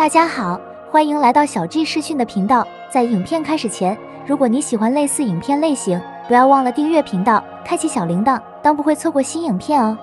大家好，欢迎来到小 G 视讯的频道。在影片开始前，如果你喜欢类似影片类型，不要忘了订阅频道，开启小铃铛，当不会错过新影片哦。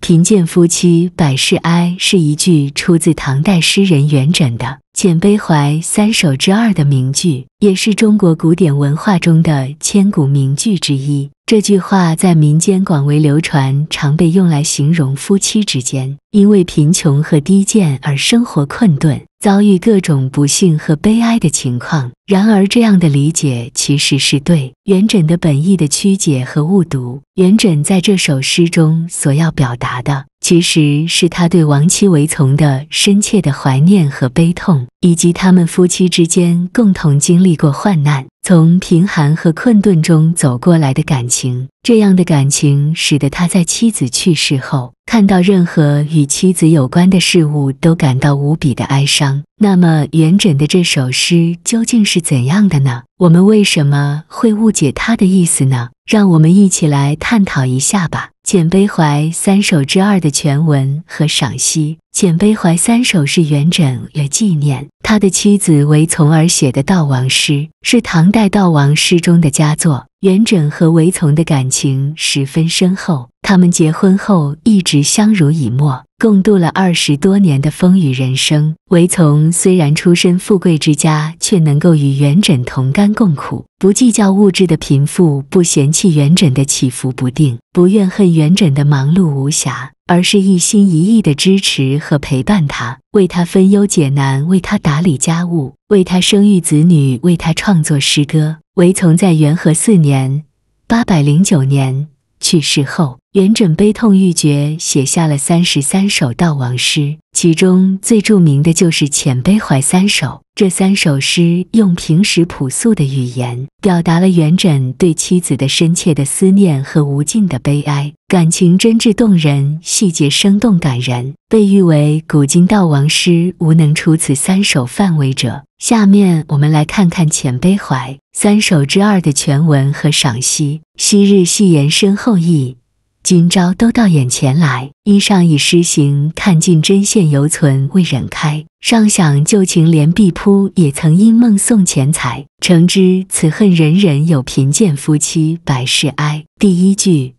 贫贱夫妻百事哀是一句出自唐代诗人元稹的。《简悲怀三首之二》的名句，也是中国古典文化中的千古名句之一。这句话在民间广为流传，常被用来形容夫妻之间因为贫穷和低贱而生活困顿，遭遇各种不幸和悲哀的情况。然而，这样的理解其实是对元稹的本意的曲解和误读。元稹在这首诗中所要表达的。其实是他对亡妻韦从的深切的怀念和悲痛，以及他们夫妻之间共同经历过患难、从贫寒和困顿中走过来的感情。这样的感情使得他在妻子去世后，看到任何与妻子有关的事物都感到无比的哀伤。那么，元稹的这首诗究竟是怎样的呢？我们为什么会误解他的意思呢？让我们一起来探讨一下吧。《简悲怀三首》之二的全文和赏析，《简悲怀三首》是元稹为纪念他的妻子韦丛而写的悼亡诗，是唐代悼亡诗中的佳作。元稹和韦丛的感情十分深厚，他们结婚后一直相濡以沫。共度了二十多年的风雨人生，韦从虽然出身富贵之家，却能够与元稹同甘共苦，不计较物质的贫富，不嫌弃元稹的起伏不定，不怨恨元稹的忙碌无暇，而是一心一意的支持和陪伴他，为他分忧解难，为他打理家务，为他生育子女，为他创作诗歌。韦从在元和四年（八百零九年）去世后。元稹悲痛欲绝，写下了三十三首悼亡诗，其中最著名的就是《遣悲怀三首》。这三首诗用平实朴素的语言，表达了元稹对妻子的深切的思念和无尽的悲哀，感情真挚动人，细节生动感人，被誉为古今悼亡诗无能出此三首范围者。下面我们来看看《遣悲怀三首之二》的全文和赏析。昔日戏言身后意。今朝都到眼前来，衣裳已施行。看尽针线犹存，未忍开。尚想旧情连壁铺，也曾因梦送钱财。诚知此恨人人有，贫贱夫妻百事哀。第一句：“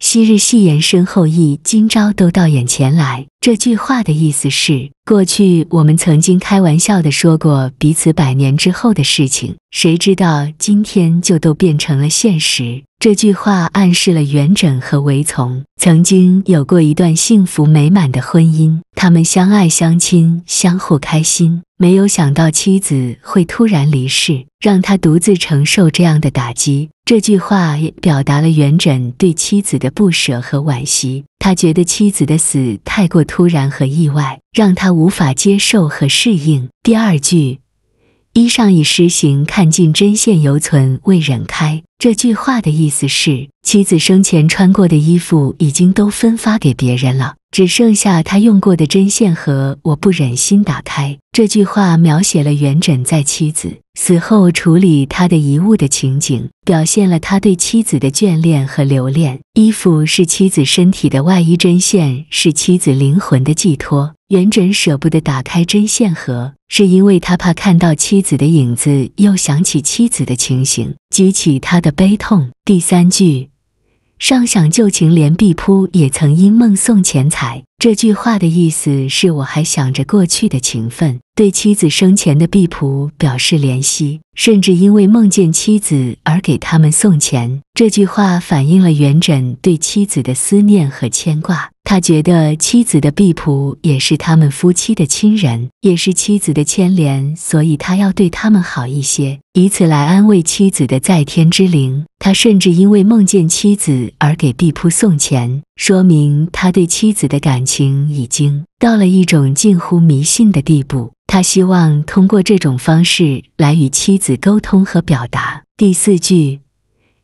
昔日戏言身后意，今朝都到眼前来。”这句话的意思是，过去我们曾经开玩笑的说过彼此百年之后的事情，谁知道今天就都变成了现实。这句话暗示了元稹和韦丛曾经有过一段幸福美满的婚姻，他们相爱相亲，相互开心。没有想到妻子会突然离世，让他独自承受这样的打击。这句话也表达了元稹对妻子的不舍和惋惜，他觉得妻子的死太过突然和意外，让他无法接受和适应。第二句，衣上已施行，看尽针线犹存，未忍开。这句话的意思是，妻子生前穿过的衣服已经都分发给别人了，只剩下他用过的针线盒，我不忍心打开。这句话描写了元稹在妻子死后处理他的遗物的情景，表现了他对妻子的眷恋和留恋。衣服是妻子身体的外衣，针线是妻子灵魂的寄托。元稹舍不得打开针线盒。是因为他怕看到妻子的影子，又想起妻子的情形，激起他的悲痛。第三句“尚想旧情连碧仆，也曾因梦送钱财”这句话的意思是我还想着过去的情分，对妻子生前的婢仆表示怜惜，甚至因为梦见妻子而给他们送钱。这句话反映了元稹对妻子的思念和牵挂。他觉得妻子的婢仆也是他们夫妻的亲人，也是妻子的牵连，所以他要对他们好一些，以此来安慰妻子的在天之灵。他甚至因为梦见妻子而给婢仆送钱，说明他对妻子的感情已经到了一种近乎迷信的地步。他希望通过这种方式来与妻子沟通和表达。第四句：“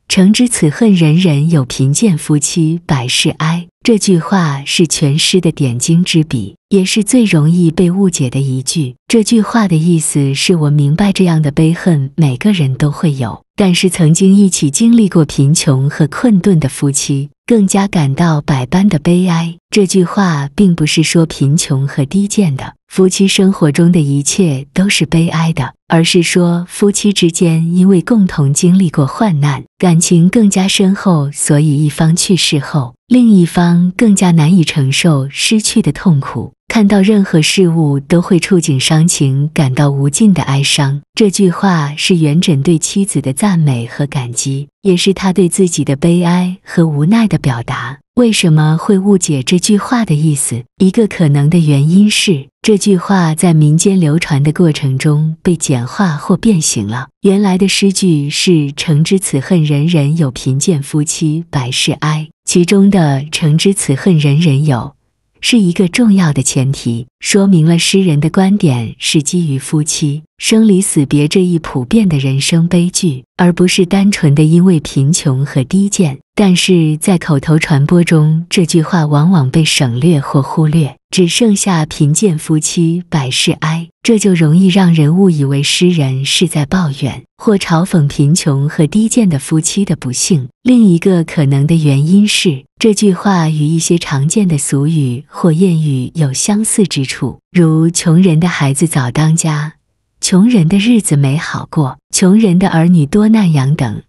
诚知此恨人人有，贫贱夫妻百事哀。”这句话是全诗的点睛之笔，也是最容易被误解的一句。这句话的意思是我明白这样的悲恨每个人都会有，但是曾经一起经历过贫穷和困顿的夫妻，更加感到百般的悲哀。这句话并不是说贫穷和低贱的夫妻生活中的一切都是悲哀的，而是说夫妻之间因为共同经历过患难，感情更加深厚，所以一方去世后。另一方更加难以承受失去的痛苦，看到任何事物都会触景伤情，感到无尽的哀伤。这句话是元稹对妻子的赞美和感激，也是他对自己的悲哀和无奈的表达。为什么会误解这句话的意思？一个可能的原因是，这句话在民间流传的过程中被简化或变形了。原来的诗句是“诚知此恨人人有，贫贱夫妻百事哀”。其中的“诚知此恨人人有”是一个重要的前提，说明了诗人的观点是基于夫妻生离死别这一普遍的人生悲剧，而不是单纯的因为贫穷和低贱。但是在口头传播中，这句话往往被省略或忽略。只剩下贫贱夫妻百事哀，这就容易让人误以为诗人是在抱怨或嘲讽贫穷和低贱的夫妻的不幸。另一个可能的原因是，这句话与一些常见的俗语或谚语有相似之处，如“穷人的孩子早当家”“穷人的日子没好过”“穷人的儿女多难养”等。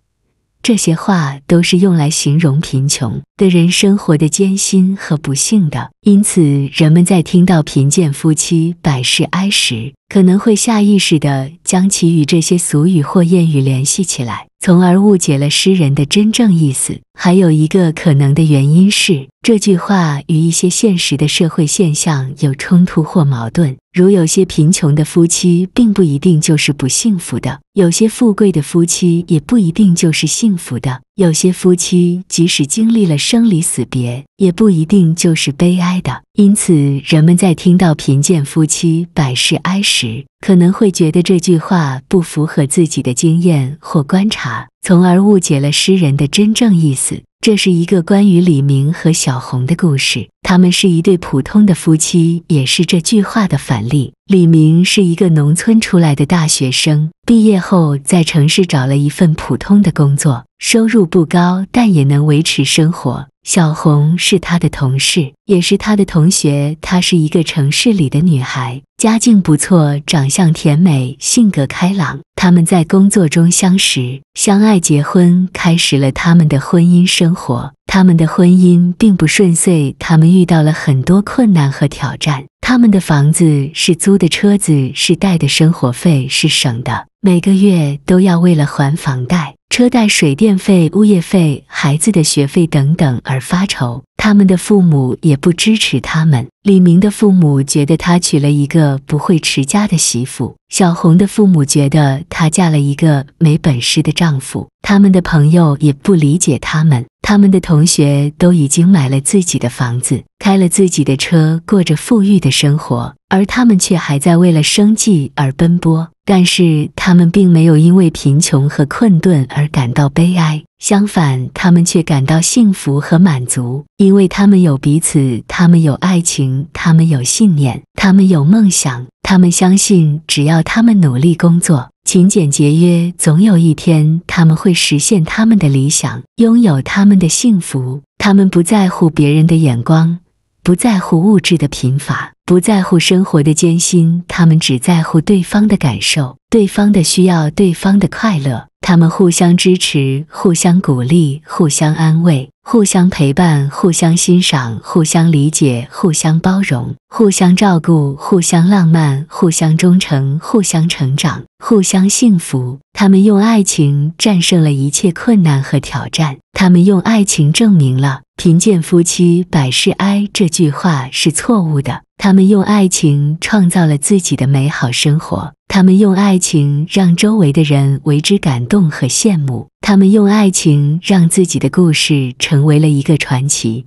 这些话都是用来形容贫穷的人生活的艰辛和不幸的，因此人们在听到“贫贱夫妻百事哀”时。可能会下意识的将其与这些俗语或谚语联系起来，从而误解了诗人的真正意思。还有一个可能的原因是，这句话与一些现实的社会现象有冲突或矛盾，如有些贫穷的夫妻并不一定就是不幸福的，有些富贵的夫妻也不一定就是幸福的。有些夫妻即使经历了生离死别，也不一定就是悲哀的。因此，人们在听到“贫贱夫妻百事哀”时，可能会觉得这句话不符合自己的经验或观察，从而误解了诗人的真正意思。这是一个关于李明和小红的故事。他们是一对普通的夫妻，也是这句话的反例。李明是一个农村出来的大学生，毕业后在城市找了一份普通的工作，收入不高，但也能维持生活。小红是他的同事，也是他的同学。她是一个城市里的女孩，家境不错，长相甜美，性格开朗。他们在工作中相识、相爱、结婚，开始了他们的婚姻生活。他们的婚姻并不顺遂，他们遇到了很多困难和挑战。他们的房子是租的，车子是贷的，生活费是省的，每个月都要为了还房贷。车贷、水电费、物业费、孩子的学费等等，而发愁。他们的父母也不支持他们。李明的父母觉得他娶了一个不会持家的媳妇，小红的父母觉得她嫁了一个没本事的丈夫。他们的朋友也不理解他们。他们的同学都已经买了自己的房子，开了自己的车，过着富裕的生活，而他们却还在为了生计而奔波。但是，他们并没有因为贫穷和困顿而感到悲哀。相反，他们却感到幸福和满足，因为他们有彼此，他们有爱情，他们有信念，他们有梦想。他们相信，只要他们努力工作、勤俭节约，总有一天他们会实现他们的理想，拥有他们的幸福。他们不在乎别人的眼光，不在乎物质的贫乏，不在乎生活的艰辛，他们只在乎对方的感受、对方的需要、对方的快乐。他们互相支持，互相鼓励，互相安慰，互相陪伴，互相欣赏，互相理解，互相包容，互相照顾，互相浪漫，互相忠诚，互相成长，互相幸福。他们用爱情战胜了一切困难和挑战。他们用爱情证明了。贫贱夫妻百事哀这句话是错误的。他们用爱情创造了自己的美好生活，他们用爱情让周围的人为之感动和羡慕，他们用爱情让自己的故事成为了一个传奇。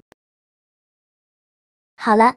好了。